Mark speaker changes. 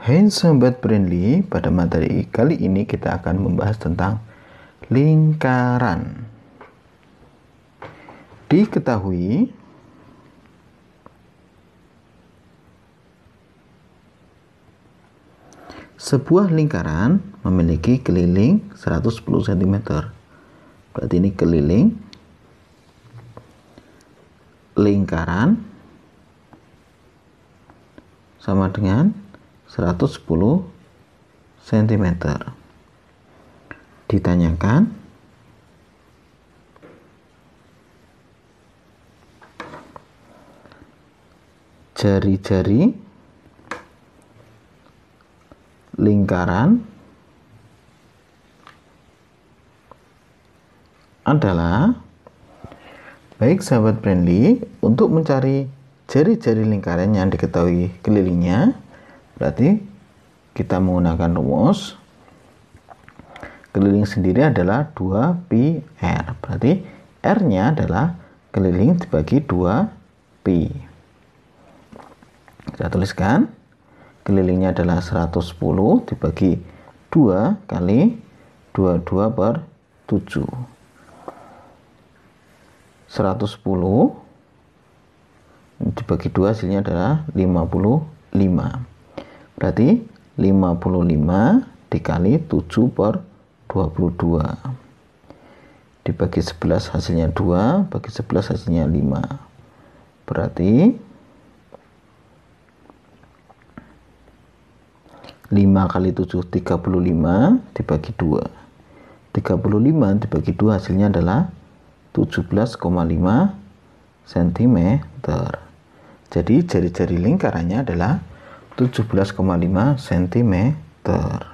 Speaker 1: Hai sahabat friendly, pada materi kali ini kita akan membahas tentang lingkaran. Diketahui sebuah lingkaran memiliki keliling 110 cm. Berarti ini keliling lingkaran sama dengan 110 cm. Ditanyakan jari-jari lingkaran adalah baik sahabat friendly untuk mencari jari-jari lingkaran yang diketahui kelilingnya Berarti kita menggunakan rumus keliling sendiri adalah 2πr. Berarti R-nya adalah keliling dibagi 2π. Kita tuliskan kelilingnya adalah 110 dibagi 2 kali 22 per 7. 110 dibagi 2 hasilnya adalah 55. Berarti 55 dikali 7 per 22. Dibagi 11 hasilnya 2, bagi 11 hasilnya 5. Berarti 5 kali 7 35 dibagi 2. 35 dibagi 2 hasilnya adalah 17,5 cm. Jadi jari-jari lingkarannya adalah 17,5 cm